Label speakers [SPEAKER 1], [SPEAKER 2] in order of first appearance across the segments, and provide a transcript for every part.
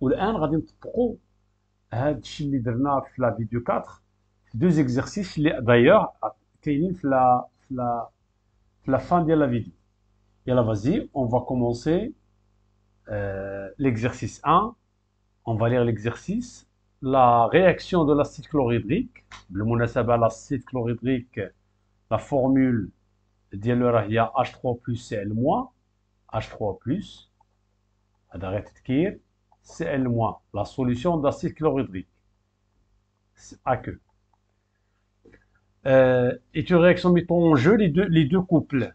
[SPEAKER 1] والان غادي نطبقوا هذا الشيء اللي درنا في la vidéo 4 deux exercices d'ailleurs اللي la fin de la في et في vas-y on va commencer euh, l'exercice 1 on va lire l'exercice la réaction de l'acide chlorhydrique le monasaba l'acide chlorhydrique la formule dit H3 Cl H3 plus adarrête de Cl-, la solution d'acide chlorhydrique C'est Et euh, Et tu une réaction mettant en jeu les deux, les deux couples.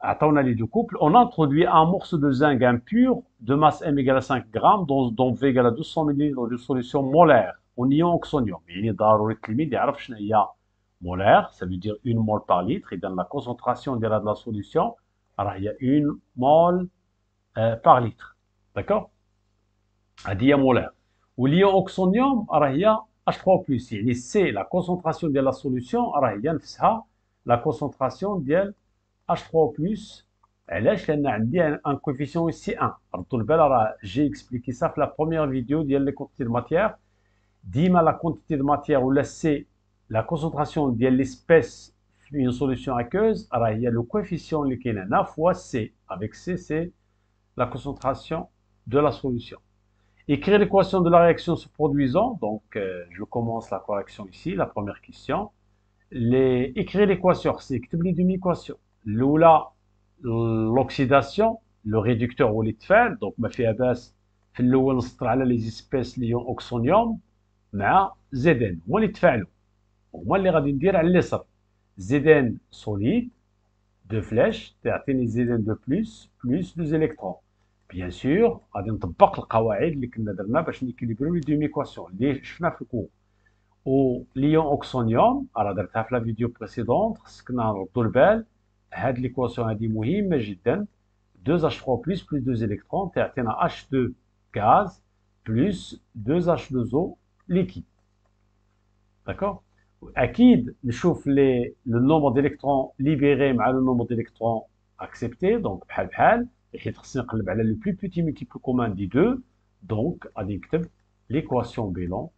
[SPEAKER 1] Attends, on a les deux couples. On introduit un morceau de zinc impur de masse M égale à 5 g dont V égale à 200 ml de solution molaire au ion oxonium. Il y a molaire, ça veut dire une mole par litre, et dans la concentration de la, de la solution, alors il y a une mole euh, par litre. D'accord Adiyamoler. Ou lié au oxonium, il y a H3 ⁇ Il la concentration de la solution, alors il y a la concentration de h ⁇ elle est il y a un coefficient ici. 1. j'ai expliqué ça dans la première vidéo, il la quantité de matière. Dima la quantité de matière, ou la concentration de l'espèce fluide une solution aqueuse, alors il y a le coefficient qui est 1 fois C, avec C, c'est la concentration de la solution. Écrire l'équation de la réaction se produisant. Donc, euh, je commence la correction ici, la première question. écrire l'équation, c'est que tu me une équation. là l'oxydation, le réducteur ou lit fer, donc ma fille abaisse, fait le les espèces liées au oxonium, mais ZN, au lit fer. Au moins, les radines dire à l'essor. ZN solide, deux flèches, t'as atteint les ZN de plus, plus deux électrons. Bien sûr, on بيان سور غادي نطبق القواعد اللي كنا درنا باش نيكيليبريو لي دوم ايكواسيون اللي شفنا في الكور و ليون اوكسونيوم راه درتها في لا فيديو بريسيدونت خصنا نردو البال هاد ليكواسيون هادي مهمه جدا 2H3 plus 2 électrons تعطينا H2 gaz plus 2H2O liquide. D'accord Akid, nous لي le nombre d'électrons libérés mais le nombre d'électrons acceptés donc بحال بحال ben, le plus petit multiple commun des deux, donc on écrit l'équation Bélan.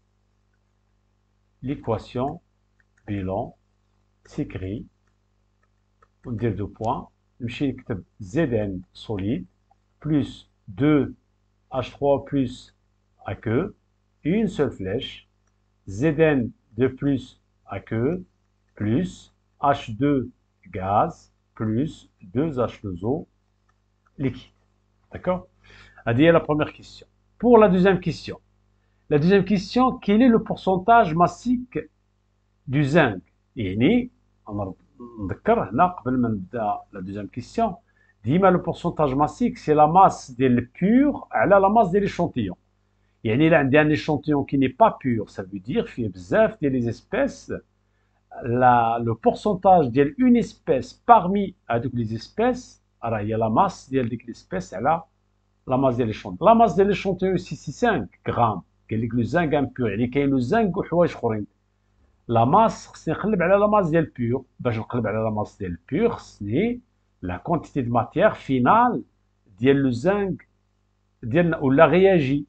[SPEAKER 1] L'équation Bélan s'écrit, on dit deux points, Zn solide plus 2H3 plus A que, une seule flèche, Zn de plus A plus H2 gaz plus 2H2O liquide. D'accord dire la première question. Pour la deuxième question. La deuxième question, quel est le pourcentage massique du zinc يعني même هنا قبل la deuxième question. Le le pourcentage massique. C'est la masse لا ماس elle la la masse de l'échantillon. ليشونتيون يعني a عندي échantillon qui n'est pas pur ça veut dire فيه بزاف les espèces la le pourcentage d'une espèce parmi toutes les espèces راه هي لا ماس ديال ديك ليسبيس على لا ماس ديال الشونط لا ماس ديال الشونطيون سي سي 5 غرام قال لك لو زانك ان بيور يعني كاين لو زانك وحوايج اخرين لا ماس خصني نقلب على لا ماس ديال بيور باش نقلب على لا ماس ديال بيور خصني لا كونتيتي دو ماتيير فينال ديال لو زانك ديال ولا غياجي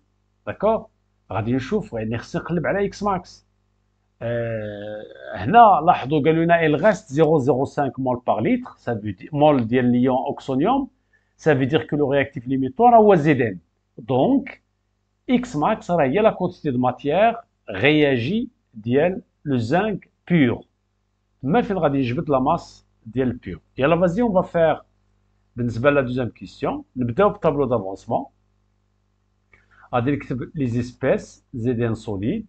[SPEAKER 1] داكور غادي نشوف يعني خصني نقلب على اكس ماكس Là, il reste 0,05 mol par litre, ça mol liant oxonium, ça veut dire que le réactif limiteur est ZN. Donc, Xmax, max, va la quantité de matière réagie le zinc pur. Mais il y de la masse pure. Et alors, vas-y, on va faire la deuxième question. On va le tableau d'avancement. Les espèces ZN solide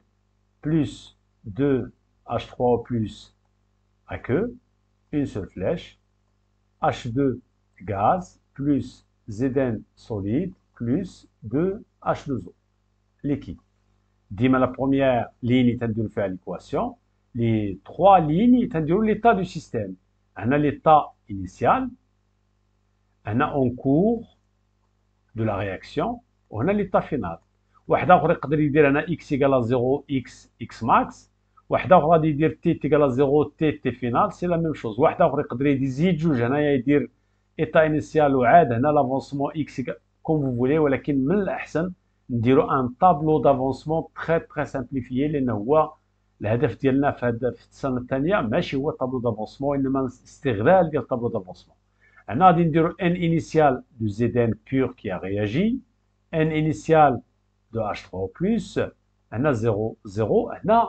[SPEAKER 1] plus ZN. 2 H3O+, queue, une seule flèche, H2 gaz plus Zn solide plus 2H2O liquide. Dima la première ligne تندل faire l'équation, les trois lignes faire l'état du système. On a l'état initial, on a en cours de la réaction, on a l'état final. On a x on x égale 0 x x max واحد اخر غادي يدير تي تيكال زيرو تي تي فينال سي لا ميم شوز واحد اخر يقدر يزيد جوج هنايا يدير ايتا انيسيال وعاد هنا لافونسمون اكس كوم فو فولي ولكن من الاحسن نديرو ان طابلو دافونسمون تري تري سامبليفيي لان هو الهدف ديالنا في هاد في السنه الثانيه ماشي هو طابلو دافونسمون انما استغلال ديال طابلو دافونسمون هنا غادي نديرو ان انيسيال دو زيدان ان كي رياجي ان انيسيال دو اش 3 بلس هنا 0 0 هنا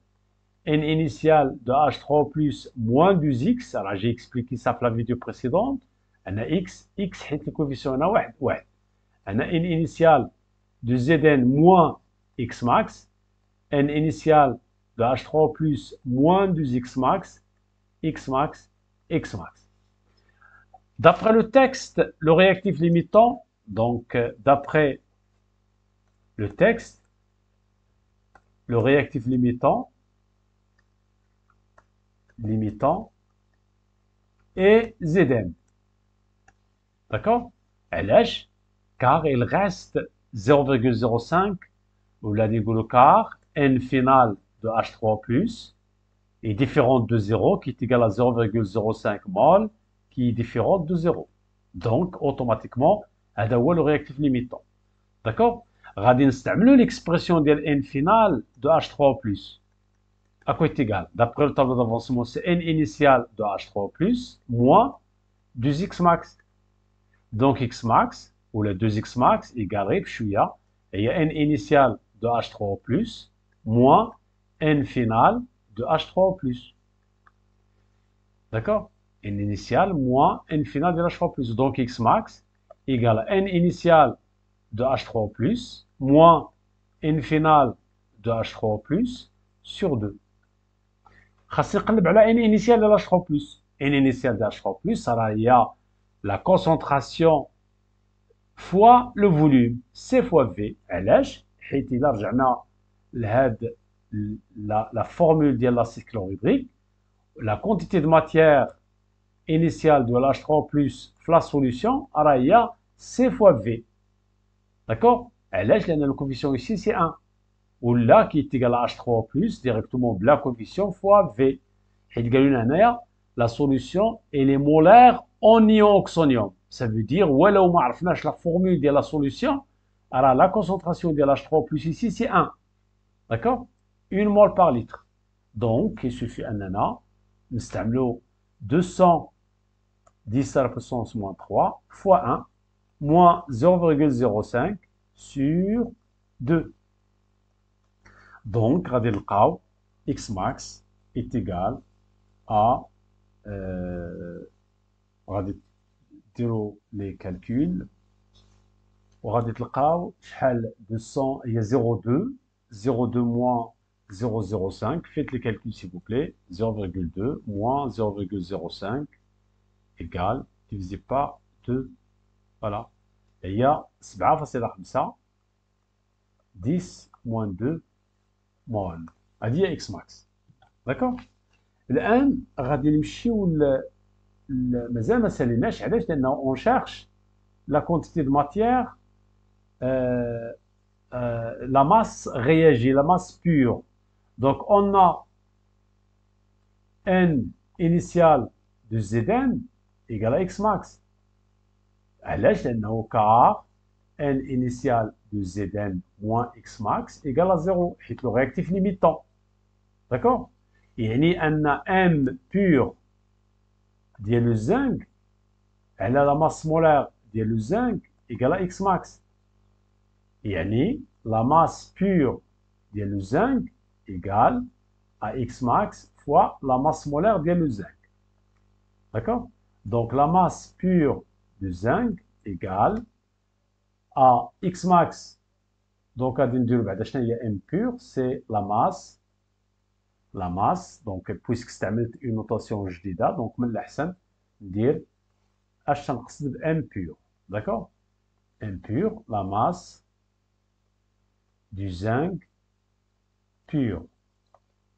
[SPEAKER 1] n initial de H3 plus moins du x alors j'ai expliqué ça la vidéo vidéo précédente n X, X est une coefficient, واحد ouais ouais On a N de de ZN, moins N H3 plus moins du x max x max x max D'après le texte, le réactif limitant, donc euh, d'après le texte, le réactif limitant, limitant et Zn. D'accord Car il reste 0,05 ou la car n final de H3+, est différente de 0, qui est égal à 0,05 mol, qui est différente de 0. Donc, automatiquement, هذا هو le réactif limitant. D'accord Radin نستعملوا l'expression de n final de H3+ à est égal D'après le tableau d'avancement, c'est n initial de H3 plus moins 2x max. Donc x max, ou les 2x max, égale et il y a n initial de H3 plus moins n final de H3 plus. D'accord n initial moins n final de H3 plus. Donc x max égale n initial de H3 plus moins n final de H3 plus sur 2. On va initiale de H3+. Une initiale de 3 la concentration fois le volume, C fois V, LH, et a la formule de l'acide chlorhydrique, La quantité de matière initiale de l'H3+, la solution, c'est C fois V. D'accord LH, a la coefficient ici, c'est 1 ou là qui est égal à H3 o directement de la coefficient fois V. Et la solution et les molaire en ion oxonium. Ça veut dire, ou alors la formule de la solution, alors la concentration de l'H3 o ici c'est 1. D'accord Une mole par litre. Donc, il suffit un nana, nous 210 à la puissance moins 3 fois 1 moins 0,05 sur 2. Donc, on va x max est égal à. Euh, on va dire les calculs. On va dire il y 0,2. 0,2 moins 0,05. Faites les calculs, s'il vous plaît. 0,2 moins 0,05 égale divisé par 2. Voilà. Et il y a 7,5. 10 moins 2 bon adie à x max d'accord le n va délimcher ou le le mais c'est un problème à l'aise de on cherche la quantité de matière euh, euh, la masse réagie, la masse pure donc on a n initial de Zn égal à x max à l'aise de n initial de zn moins x max égale à 0. C'est le réactif limitant. D'accord Et il a m pur de zinc, elle a la masse molaire de zinc égale à x max. Et il la masse pure de zinc égale à x max fois la masse molaire de le zinc. D'accord Donc la masse pure de zinc égale à x max, donc à d'une durée, d'achat, il y a m pur, c'est la masse, la masse, donc puisque c'est une notation jdida, donc on va dire h de m pur, d'accord m pur, la masse du zinc pur,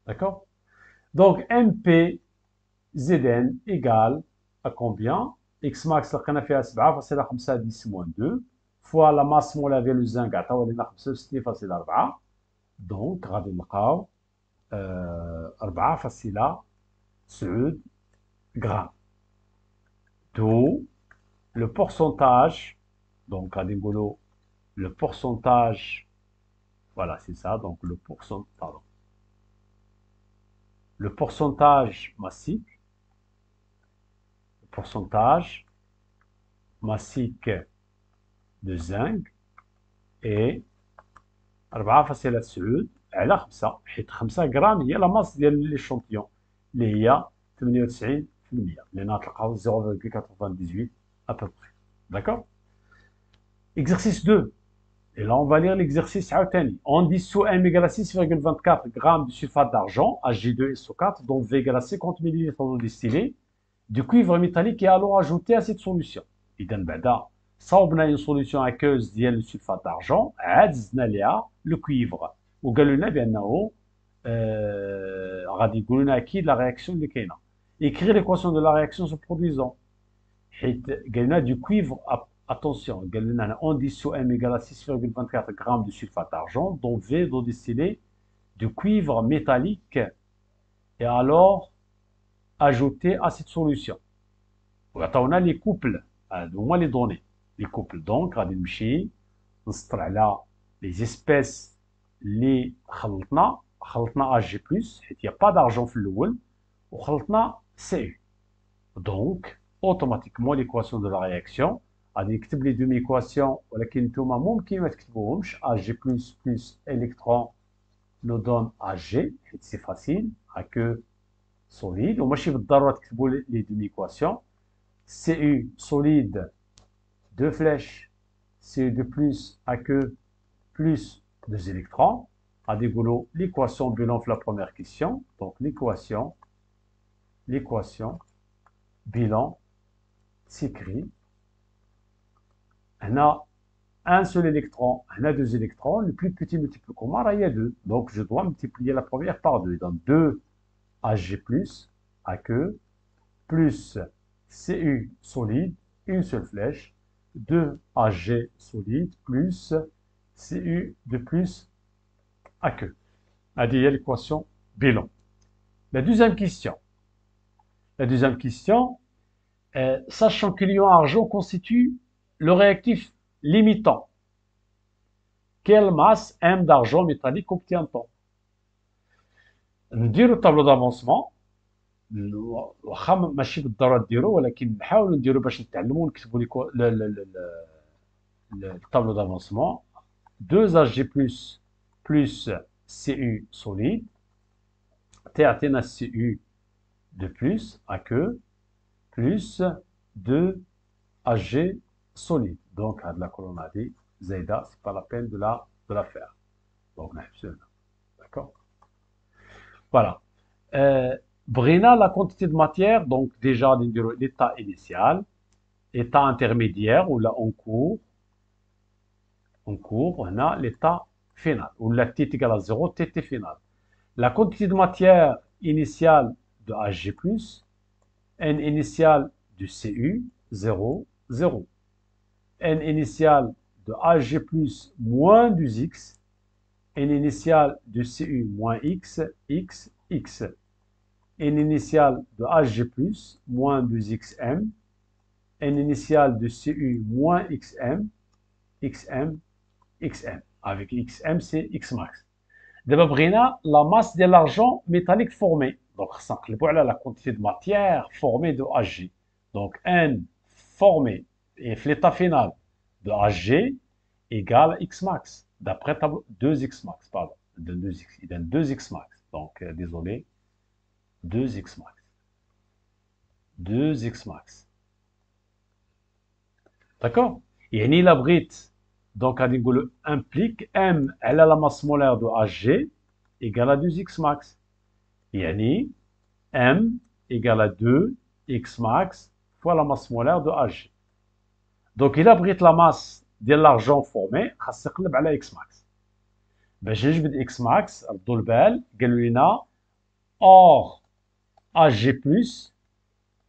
[SPEAKER 1] d'accord Donc mp zn égale à combien x max, la canafé à 7, c'est comme 5 à 10 moins 2 la masse ماس مولا Donc, euh, le pourcentage donc à le pourcentage voilà c'est ça donc le pourcentage le pourcentage massique pourcentage massique de zinc et 4.9 على 5 حيت 5 غرام هي لا ماس ديال لي اللي هي 98% 0.98 près, d'accord Exercice 2 Et là, on va lire l'exercice Aoutani. On dissout m 6,24 g de sulfate d'argent, Hg2 SO4, dont V égale à 50 ml d'eau distillée, du cuivre métallique et alors ajouté à cette solution. Idan Bada, une solution سوليسيون il y a le hein, le cuivre. لو كويفغ وقالوا لنا بانه آه غادي يقولوا لنا la réaction réaction de écrire l'équation de la réaction se produisant. Galuna du cuivre, attention, galuna on dit égal M égale à 6,24 g de sulfate d'argent, dont V d'eau distillée du cuivre métallique, et alors ajouter à cette solution. On a les couples, hein, au moins les données les couples donc à l'imchi nstra là les espèces les khaltna khaltna hg plus il n'y a pas d'argent floul ou khaltna cu donc automatiquement l'équation de la réaction à l'équipe les deux équations ou la kintouma moum qui met kibouch hg plus plus électrons nous donne hg c'est facile à que solide On va d'arrêt qui boule les deux équations cu solide deux flèches c'est de plus à que plus deux électrons. À des l'équation de la première question. Donc l'équation, l'équation, bilan, s'écrit. On a un seul électron, on a deux électrons, le plus petit multiple commun, il y a deux. Donc je dois multiplier la première par deux. Donc 2 Hg plus, à que, plus Cu solide, une seule flèche, 2AG solide plus CU de plus a déjà l'équation bilan. La deuxième question. La deuxième question, sachant que l'ion argent constitue le réactif limitant, quelle masse M d'argent métallique obtient-on Nous dire le tableau d'avancement, واخا ماشي بالضروره ديرو ولكن نحاولوا نديرو باش نتعلموا نكتبوا لكو الطابلو دافونسمون 2hg بلس بلس CU solide تعطينا CU de plus à que plus 2hg solide donc هاد لا colonne هادي زايده سي با لا بين دو لا دو لا فير دونك نحبسوها داكور فوالا Brina la quantité de matière, donc déjà l'état initial, état intermédiaire ou là en cours, en cours, on a l'état final, ou la t est égale à 0, t final. La quantité de matière initiale de Hg+, n initiale du Cu, 0, 0. n initiale de Hg+, moins du x, n initiale de Cu moins x, x, x n initial de Hg+, moins 2xm, n initial de Cu, moins xm, xm, xm. Avec xm, c'est x max. D'abord, la masse de l'argent métallique formé. Donc, voilà la quantité de matière formée de Hg. Donc, n formé et l'état final de Hg égale x max, d'après 2x max, pardon, 2x, 2x max. Donc, euh, désolé, 2x max. 2x max. D'accord يعني إلا donc à غادي implique M, elle على la masse molaire de HG égale à 2x max. يعني m égale à 2x max fois la masse molaire de Hg. Donc il abrite la masse de l'argent formé, خاص يقلب على x max. باش يجبد x max ردوا البال قالوا لنا or Hg+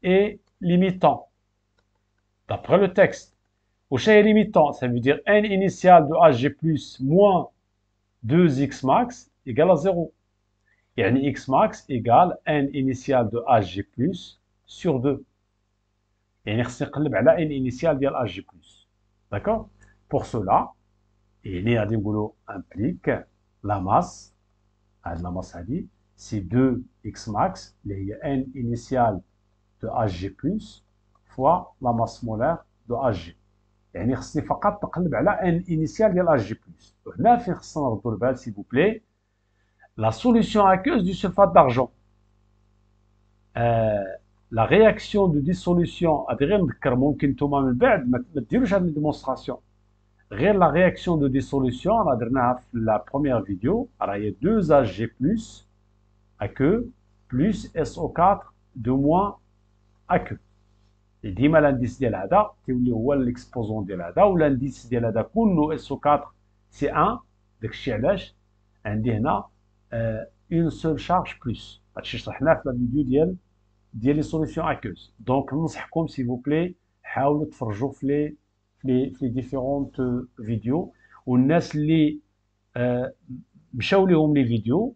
[SPEAKER 1] est limitant, d'après le texte. Au est limitant, ça veut dire n initial de Hg+ moins 2x max égale à 0. Et n x max égale n initial de Hg+ sur 2. Et on ben n initial de Hg+. D'accord Pour cela, il y a implique la masse, hein, la masse à c'est 2 x max, les n initial de hg fois la masse molaire de hg. Et n initiale de hg s'il vous plaît. La solution aqueuse du sulfate d'argent. Euh, la réaction de dissolution, démonstration. La réaction de dissolution, on la première vidéo, il y a 2 hg à queue plus SO4 de moins à queue. Et dit l'indice de l'ADA, qui est l'exposant de l'ADA, ou l'indice de l'ADA, nous SO4, c'est 1, donc chez l'âge, un a euh, une seule charge plus. Je vais vous la vidéo de les solutions aqueuses. Donc, nous comme s'il vous plaît, essayez de faire jouer les, différentes euh, vidéos, ou les, euh, les vidéos,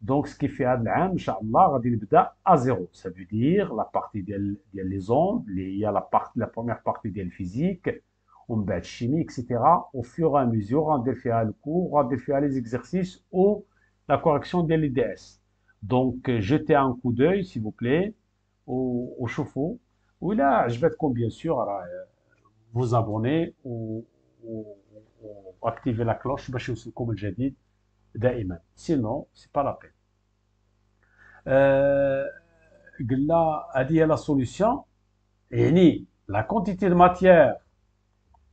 [SPEAKER 1] Donc, ce qui fait à l'âme, à zéro. Ça veut dire la partie des les ondes, il y la, partie la première partie des physiques, physique, on bat chimie, etc. Au fur et à mesure, on fait le cours, on fait les exercices ou la correction de l'IDS. Donc, euh, jetez un coup d'œil, s'il vous plaît, au, au chauffe-eau. Oui, là, je vais être bien sûr euh, vous abonner ou, ou, activer la cloche, comme j'ai dit. Sinon, ce n'est pas la peine. Euh, la solution est la quantité de matière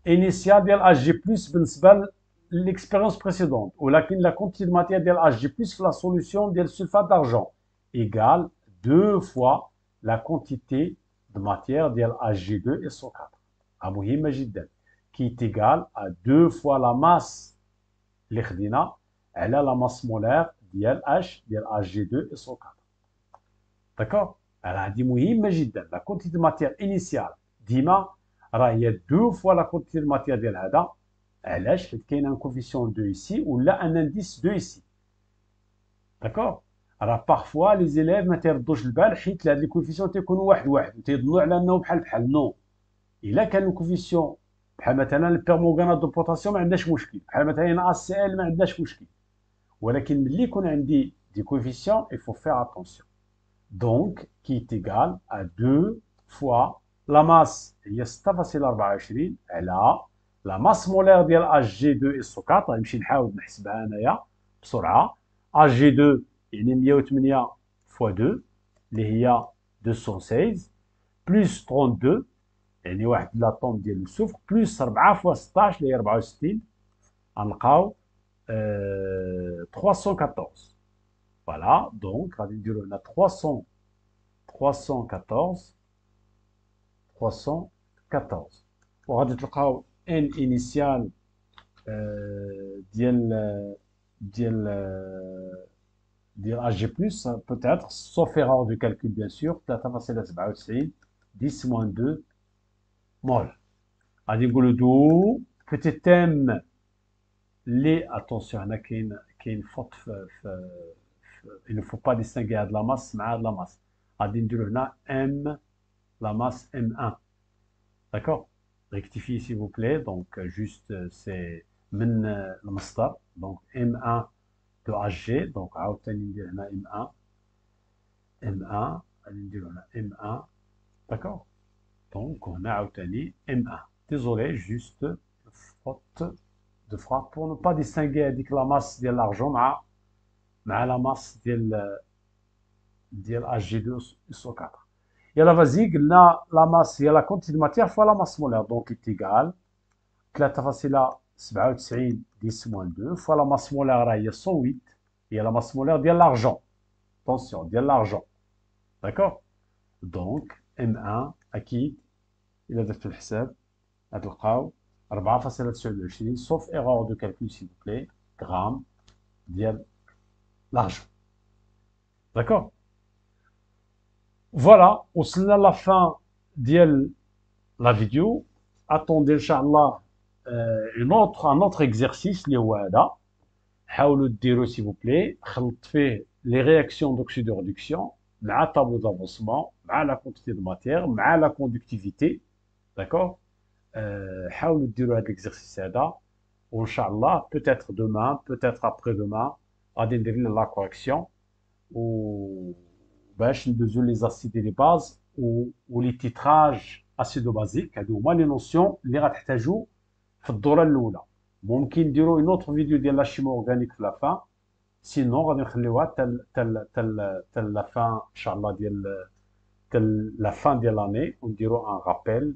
[SPEAKER 1] initiale de l'AG, ben, l'expérience précédente, ou la quantité de matière de l'AG, la solution de sulfate d'argent, égale deux fois la quantité de matière de l'AG2 et C'est 4 ah, qui est égale à deux fois la masse de على لا ماس مولير ديال اش ديال اش جي 2 اس او 4 داكور راه هذه مهمه جدا لا كونتيتي دو ماتيير انيسيال ديما راه هي دو فوا لا كونتيتي دو ماتيير ديال هذا علاش حيت كاين ان كوفيسيون دو ايسي ولا ان انديس دو ايسي داكور راه بارفوا لي زيليف ما تيردوش البال حيت هاد لي كوفيسيون تيكونوا واحد واحد تيظنوا على انه بحال بحال نو الا كان الكوفيسيون بحال مثلا البيرموغانات دو بوتاسيوم ما عندناش مشكل بحال مثلا ان اس ال ما عندناش مشكل ولكن ملي يكون عندي دي coefficients il faut faire attention donc qui est égal à 2 fois la masse هي 6.24 على la masse molaire ديال hg 2 so 4 نمشي نحاول نحسبها انايا بسرعه hg 2 يعني 108 fois 2 اللي هي 216 plus 32 يعني واحد لاطوم ديال السفر plus 4 fois 16 اللي هي 64 غنلقاو 314. Euh, voilà, donc on a 300, 314, 314. On va تلقاو n initial d'iel ديال ديال AG+, peut-être, sauf erreur du calcul bien sûr, 10 moins 2 mol. go le دو petit m les attention il ne faut pas distinguer de la masse mais de la masse m la masse m1 d'accord rectifiez s'il vous plaît donc juste euh, c'est m1 euh, de hg donc à obtenir m1 m1 à m1 d'accord donc on a obtenu m1 désolé juste faute deux fois pour ne pas distinguer la masse de l'argent mais la masse de l'HG2 SO4. Et là, vas la, masse, il y a la quantité de matière fois la masse molaire. Donc, est égal. La molaire là, 10 2 fois la masse molaire, là, il y 108. Et la masse molaire, de l'argent. Attention, de l'argent. D'accord Donc, M1, acquis, il a fait le 4.29 sauf erreur de calcul s'il vous plaît grammes ديال large. d'accord voilà on à la fin ديال la vidéo attendez inchallah euh, un autre exercice les OADA. هذا حاولوا ديروا s'il vous plaît خلط فيه les réactions d'oxydoréduction la tableau d'avancement مع la quantité de matière مع la conductivité d'accord euh, euh, l'exercice Inch'Allah, peut-être demain, peut-être après-demain, à dénivelé la correction, ou ben, je les acides et les bases, ou, les titrages acido-basiques, ou moins les notions, les ratatajou, fadora l'oula. Bon, qui dira une autre vidéo de la chimie organique à la fin, sinon, on va dire que la fin, Inch'Allah, de la fin de l'année, on dira un rappel